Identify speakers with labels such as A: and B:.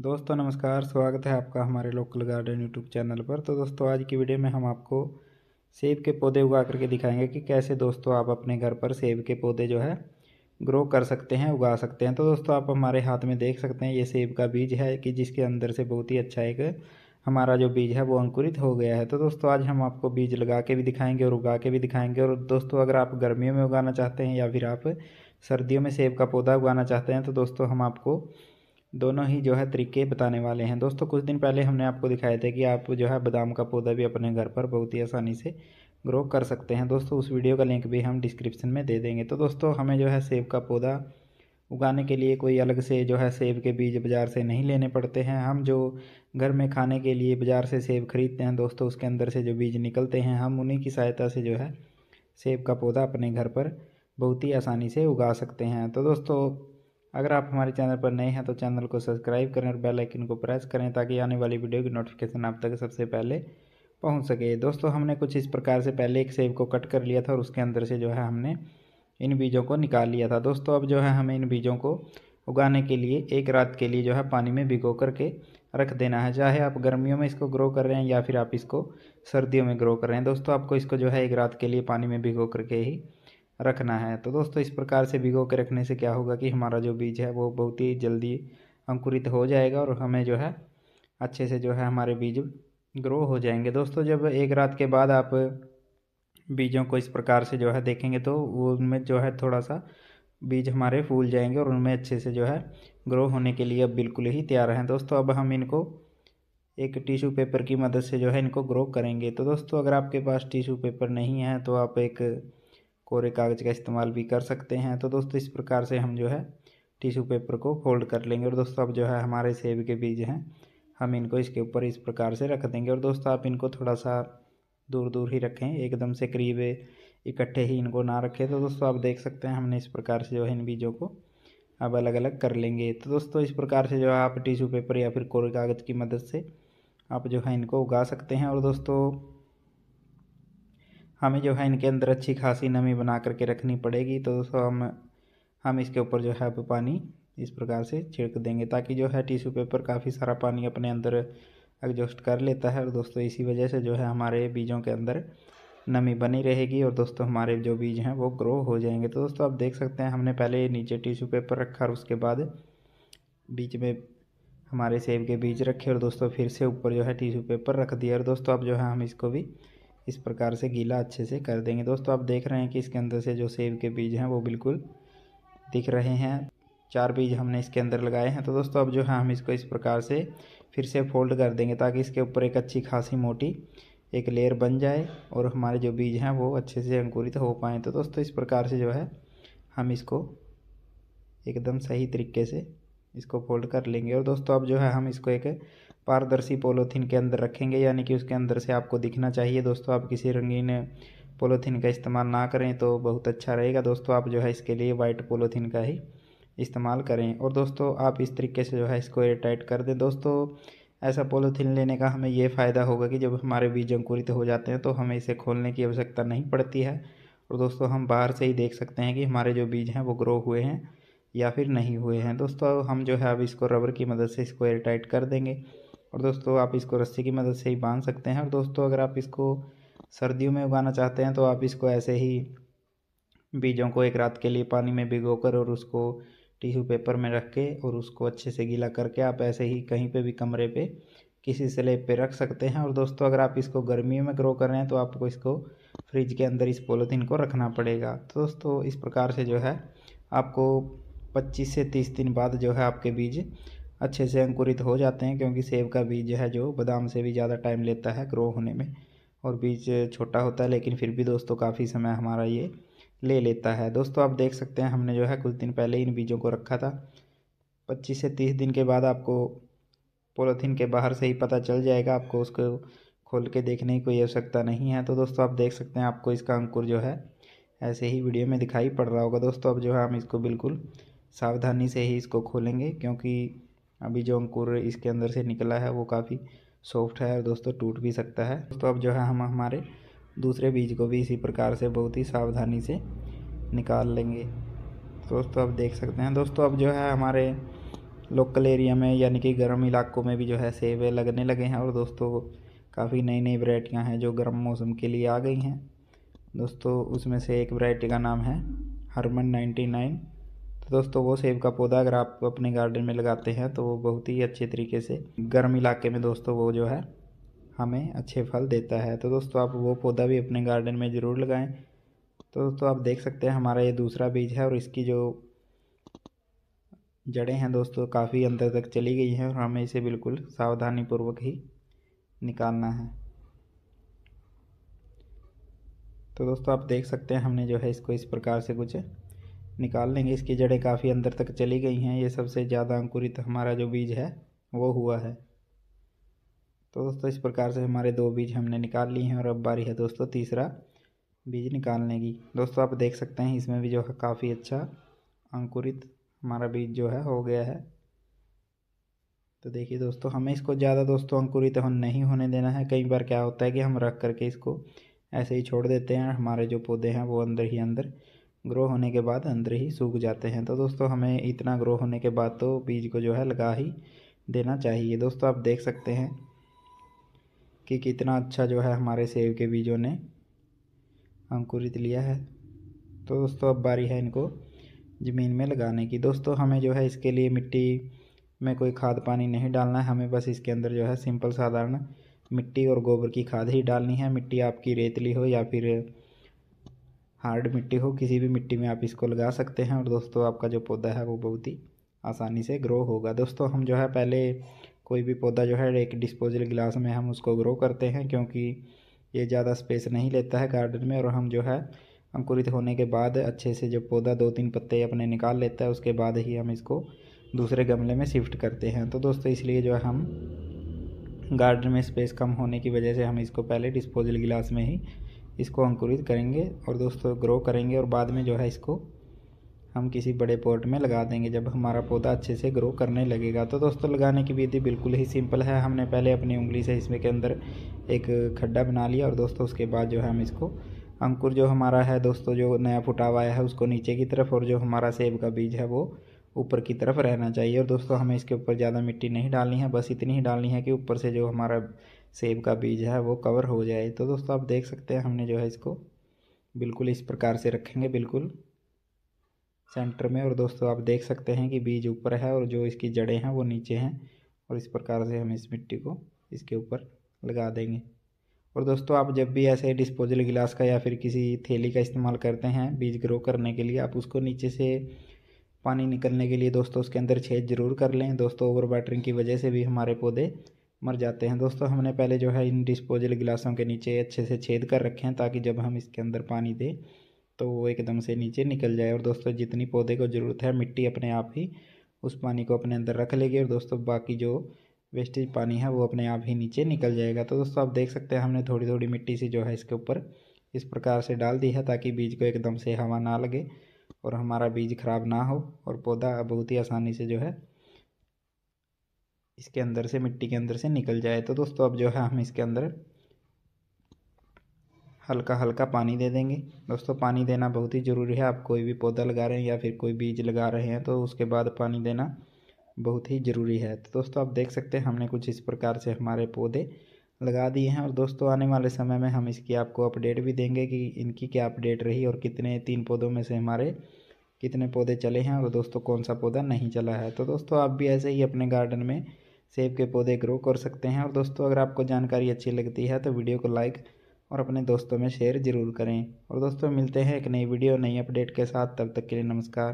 A: दोस्तों नमस्कार स्वागत है आपका हमारे लोकल गार्डन यूट्यूब चैनल पर तो दोस्तों आज की वीडियो में हम आपको सेब के पौधे उगा करके दिखाएंगे कि कैसे दोस्तों आप अपने घर पर सेब के पौधे जो है ग्रो कर सकते हैं उगा सकते हैं तो दोस्तों आप हमारे हाथ में देख सकते हैं ये सेब का बीज है कि जिसके अंदर से बहुत ही अच्छा एक हमारा जो बीज है वो अंकुरित हो गया है तो दोस्तों आज हम आपको बीज लगा के भी दिखाएंगे और उगा के भी दिखाएंगे और दोस्तों अगर आप गर्मियों में उगाना चाहते हैं या फिर आप सर्दियों में सेब का पौधा उगाना चाहते हैं तो दोस्तों हम आपको दोनों ही जो है तरीके बताने वाले हैं दोस्तों कुछ दिन पहले हमने आपको दिखाए थे कि आप जो है बादाम का पौधा भी अपने घर पर बहुत ही आसानी से ग्रो कर सकते हैं दोस्तों उस वीडियो का लिंक भी हम डिस्क्रिप्शन में दे देंगे तो दोस्तों हमें जो है सेब का पौधा उगाने के लिए कोई अलग से जो है सेब के बीज बाज़ार से नहीं लेने पड़ते हैं हम जो घर में खाने के लिए बाज़ार से सेब खरीदते हैं दोस्तों उसके अंदर से जो बीज निकलते हैं हम उन्हीं की सहायता से जो है सेब का पौधा अपने घर पर बहुत ही आसानी से उगा सकते हैं तो दोस्तों अगर आप हमारे चैनल पर नए हैं तो चैनल को सब्सक्राइब करें और बेल आइकन को प्रेस करें ताकि आने वाली वीडियो की नोटिफिकेशन आप तक सबसे पहले पहुंच सके दोस्तों हमने कुछ इस प्रकार से पहले एक सेब को कट कर लिया था और उसके अंदर से जो है हमने इन बीजों को निकाल लिया था दोस्तों अब जो है हमें इन बीजों को उगाने के लिए एक रात के लिए जो है पानी में भिगो करके रख देना है चाहे आप गर्मियों में इसको ग्रो कर रहे हैं या फिर आप इसको सर्दियों में ग्रो कर रहे हैं दोस्तों आपको इसको जो है एक रात के लिए पानी में भिगो करके ही रखना है तो दोस्तों इस प्रकार से भिगो के रखने से क्या होगा कि हमारा जो बीज है वो बहुत ही जल्दी अंकुरित हो जाएगा और हमें जो है अच्छे से जो है हमारे बीज ग्रो हो जाएंगे दोस्तों जब एक रात के बाद आप बीजों को इस प्रकार से जो है देखेंगे तो वो उनमें जो है थोड़ा सा बीज हमारे फूल जाएंगे और उनमें अच्छे से जो है ग्रो होने के लिए अब बिल्कुल ही तैयार हैं दोस्तों अब हम इनको एक टिश्यू पेपर की मदद से जो है इनको ग्रो करेंगे तो दोस्तों अगर आपके पास टिश्यू पेपर नहीं है तो आप एक कोरे कागज़ का इस्तेमाल भी कर सकते हैं तो दोस्तों इस प्रकार से हम जो है टिश्यू पेपर को फोल्ड कर लेंगे और दोस्तों अब जो है हमारे सेब के बीज हैं हम इनको इसके ऊपर इस प्रकार से रख देंगे और दोस्तों आप इनको थोड़ा सा दूर दूर ही रखें एकदम से करीब इकट्ठे ही इनको ना रखें तो दोस्तों आप देख सकते हैं हमने इस प्रकार से जो है इन बीजों को अब अलग अलग कर लेंगे तो दोस्तों इस प्रकार से जो है आप टिश्यू पेपर या फिर कोरे कागज़ की मदद से आप जो है इनको उगा सकते हैं और दोस्तों हमें जो है इनके अंदर अच्छी खासी नमी बना करके रखनी पड़ेगी तो दोस्तों हम हम इसके ऊपर जो है पानी इस प्रकार से छिड़क देंगे ताकि जो है टिश्यू पेपर काफ़ी सारा पानी अपने अंदर एडजस्ट कर लेता है और दोस्तों इसी वजह से जो है हमारे बीजों के अंदर नमी बनी रहेगी और दोस्तों हमारे जो बीज हैं वो ग्रो हो जाएंगे तो दोस्तों आप देख सकते हैं हमने पहले नीचे टिश्यू पेपर रखा और उसके बाद बीच में हमारे सेब के बीज रखे और दोस्तों फिर से ऊपर जो है टिश्यू पेपर रख दिया और दोस्तों अब जो है हम इसको भी इस प्रकार से गीला अच्छे से कर देंगे दोस्तों आप देख रहे हैं कि इसके अंदर से जो सेब के बीज हैं वो बिल्कुल दिख रहे हैं चार बीज हमने इसके अंदर लगाए हैं तो दोस्तों अब जो है हम इसको इस प्रकार से फिर से फोल्ड कर देंगे ताकि इसके ऊपर एक अच्छी खासी मोटी एक लेयर बन जाए और हमारे जो बीज हैं वो अच्छे से अंकुरित हो पाएँ तो दोस्तों इस प्रकार से जो है हम इसको एकदम सही तरीके से इसको फोल्ड कर लेंगे और दोस्तों अब जो है हम इसको एक पारदर्शी पोलोथीन के अंदर रखेंगे यानी कि उसके अंदर से आपको दिखना चाहिए दोस्तों आप किसी रंगीन पोलोथीन का इस्तेमाल ना करें तो बहुत अच्छा रहेगा दोस्तों आप जो है इसके लिए वाइट पोलोथीन का ही इस्तेमाल करें और दोस्तों आप इस तरीके से जो है इसको एयर टाइट कर दें दोस्तों ऐसा पोलोथीन लेने का हमें ये फ़ायदा होगा कि जब हमारे बीज अंकुरित हो जाते हैं तो हमें इसे खोलने की आवश्यकता नहीं पड़ती है और दोस्तों हम बाहर से ही देख सकते हैं कि हमारे जो बीज हैं वो ग्रो हुए हैं या फिर नहीं हुए हैं दोस्तों हम जो है अब इसको रबर की मदद से इसको एयर टाइट कर देंगे और दोस्तों आप इसको रस्सी की मदद से ही बांध सकते हैं और दोस्तों अगर आप इसको सर्दियों में उगाना चाहते हैं तो आप इसको ऐसे ही बीजों को एक रात के लिए पानी में भिगो कर और उसको टिश्यू पेपर में रख के और उसको अच्छे से गीला करके आप ऐसे ही कहीं पे भी कमरे पे किसी स्लेब पे रख सकते हैं और दोस्तों अगर आप इसको गर्मियों में ग्रो कर रहे हैं तो आपको इसको फ्रिज के अंदर इस पोलोथीन को रखना पड़ेगा तो दोस्तों इस प्रकार से जो है आपको 25 से 30 दिन बाद जो है आपके बीज अच्छे से अंकुरित हो जाते हैं क्योंकि सेब का बीज है जो बादाम से भी ज़्यादा टाइम लेता है ग्रो होने में और बीज छोटा होता है लेकिन फिर भी दोस्तों काफ़ी समय हमारा ये ले लेता है दोस्तों आप देख सकते हैं हमने जो है कुछ दिन पहले इन बीजों को रखा था पच्चीस से तीस दिन के बाद आपको पोलोथीन के बाहर से ही पता चल जाएगा आपको उसको खोल के देखने की कोई आवश्यकता नहीं है तो दोस्तों आप देख सकते हैं आपको इसका अंकुर जो है ऐसे ही वीडियो में दिखाई पड़ रहा होगा दोस्तों अब जो है हम इसको बिल्कुल सावधानी से ही इसको खोलेंगे क्योंकि अभी जो अंकुर इसके अंदर से निकला है वो काफ़ी सॉफ्ट है और दोस्तों टूट भी सकता है तो अब जो है हम हमारे दूसरे बीज को भी इसी प्रकार से बहुत ही सावधानी से निकाल लेंगे दोस्तों आप देख सकते हैं दोस्तों अब जो है हमारे लोकल एरिया में यानी कि गर्म इलाकों में भी जो है सेब लगने लगे हैं और दोस्तों काफ़ी नई नई वरायटियाँ हैं जो गर्म मौसम के लिए आ गई हैं दोस्तों उसमें से एक वरायटी का नाम है हरमन नाइन्टी नाइन दोस्तों वो सेब का पौधा अगर आप अपने गार्डन में लगाते हैं तो वो बहुत ही अच्छे तरीके से गर्म इलाके में दोस्तों वो जो है हमें अच्छे फल देता है तो दोस्तों आप वो पौधा भी अपने गार्डन में ज़रूर लगाएं तो दोस्तों आप देख सकते हैं हमारा ये दूसरा बीज है और इसकी जो जड़ें हैं दोस्तों काफ़ी अंदर तक चली गई हैं और हमें इसे बिल्कुल सावधानी पूर्वक ही निकालना है तो दोस्तों आप देख सकते हैं हमने जो है इसको इस प्रकार से कुछ निकाल लेंगे इसकी जड़ें काफ़ी अंदर तक चली गई हैं ये सबसे ज़्यादा अंकुरित हमारा जो बीज है वो हुआ है तो दोस्तों इस प्रकार से हमारे दो बीज हमने निकाल लिए हैं और अब बारी है दोस्तों तीसरा बीज निकालने की दोस्तों आप देख सकते हैं इसमें भी जो है काफ़ी अच्छा अंकुरित हमारा बीज जो है हो गया है तो देखिए दोस्तों हमें इसको ज़्यादा दोस्तों अंकुरित हो नहीं होने देना है कई बार क्या होता है कि हम रख करके इसको ऐसे ही छोड़ देते हैं हमारे जो पौधे हैं वो अंदर ही अंदर ग्रो होने के बाद अंदर ही सूख जाते हैं तो दोस्तों हमें इतना ग्रो होने के बाद तो बीज को जो है लगा ही देना चाहिए दोस्तों आप देख सकते हैं कि कितना अच्छा जो है हमारे सेब के बीजों ने अंकुरित लिया है तो दोस्तों अब बारी है इनको ज़मीन में लगाने की दोस्तों हमें जो है इसके लिए मिट्टी में कोई खाद पानी नहीं डालना है हमें बस इसके अंदर जो है सिंपल साधारण मिट्टी और गोबर की खाद ही डालनी है मिट्टी आपकी रेतली हो या फिर हार्ड मिट्टी हो किसी भी मिट्टी में आप इसको लगा सकते हैं और दोस्तों आपका जो पौधा है वो बहुत ही आसानी से ग्रो होगा दोस्तों हम जो है पहले कोई भी पौधा जो है एक डिस्पोजल गिलास में हम उसको ग्रो करते हैं क्योंकि ये ज़्यादा स्पेस नहीं लेता है गार्डन में और हम जो है अंकुरित होने के बाद अच्छे से जो पौधा दो तीन पत्ते अपने निकाल लेता है उसके बाद ही हम इसको दूसरे गमले में शिफ्ट करते हैं तो दोस्तों इसलिए जो है हम गार्डन में स्पेस कम होने की वजह से हम इसको पहले डिस्पोजल गिलास में ही इसको अंकुरित करेंगे और दोस्तों ग्रो करेंगे और बाद में जो है इसको हम किसी बड़े पॉट में लगा देंगे जब हमारा पौधा अच्छे से ग्रो करने लगेगा तो दोस्तों लगाने की विधि बिल्कुल ही सिंपल है हमने पहले अपनी उंगली से इसमें के अंदर एक खड्डा बना लिया और दोस्तों उसके बाद जो है हम इसको अंकुर जो हमारा है दोस्तों जो नया फुटाव आया है उसको नीचे की तरफ और जो हमारा सेब का बीज है वो ऊपर की तरफ रहना चाहिए और दोस्तों हमें इसके ऊपर ज़्यादा मिट्टी नहीं डालनी है बस इतनी ही डालनी है कि ऊपर से जो हमारा सेब का बीज है वो कवर हो जाए तो दोस्तों आप देख सकते हैं हमने जो है इसको बिल्कुल इस प्रकार से रखेंगे बिल्कुल सेंटर में और दोस्तों आप देख सकते हैं कि बीज ऊपर है और जो इसकी जड़ें हैं वो नीचे हैं और इस प्रकार से हम इस मिट्टी को इसके ऊपर लगा देंगे और दोस्तों आप जब भी ऐसे डिस्पोजल गिलास का या फिर किसी थैली का इस्तेमाल करते हैं बीज ग्रो करने के लिए आप उसको नीचे से पानी निकलने के लिए दोस्तों उसके अंदर छेद ज़रूर कर लें दोस्तों ओवर वाटरिंग की वजह से भी हमारे पौधे मर जाते हैं दोस्तों हमने पहले जो है इन डिस्पोजल गिलासों के नीचे अच्छे से छेद कर रखे हैं ताकि जब हम इसके अंदर पानी दें तो वो एकदम से नीचे निकल जाए और दोस्तों जितनी पौधे को ज़रूरत है मिट्टी अपने आप ही उस पानी को अपने अंदर रख लेगी और दोस्तों बाकी जो वेस्टेज पानी है वो अपने आप ही नीचे निकल जाएगा तो दोस्तों आप देख सकते हैं हमने थोड़ी थोड़ी मिट्टी से जो है इसके ऊपर इस प्रकार से डाल दी है ताकि बीज को एकदम से हवा ना लगे और हमारा बीज ख़राब ना हो और पौधा बहुत ही आसानी से जो है इसके अंदर से मिट्टी के अंदर से निकल जाए तो दोस्तों अब जो है हम इसके अंदर हल्का हल्का पानी दे देंगे दोस्तों पानी देना बहुत ही ज़रूरी है आप कोई भी पौधा लगा रहे हैं या फिर कोई बीज लगा रहे हैं तो उसके बाद पानी देना बहुत ही ज़रूरी है तो दोस्तों आप देख सकते हैं हमने कुछ इस प्रकार से हमारे पौधे लगा दिए हैं और दोस्तों आने वाले समय में हम इसकी आपको अपडेट भी देंगे कि इनकी क्या अपडेट रही और कितने तीन पौधों में से हमारे कितने पौधे चले हैं और दोस्तों कौन सा पौधा नहीं चला है तो दोस्तों आप भी ऐसे ही अपने गार्डन में सेब के पौधे ग्रो कर सकते हैं और दोस्तों अगर आपको जानकारी अच्छी लगती है तो वीडियो को लाइक और अपने दोस्तों में शेयर ज़रूर करें और दोस्तों मिलते हैं एक नई वीडियो नई अपडेट के साथ तब तक के लिए नमस्कार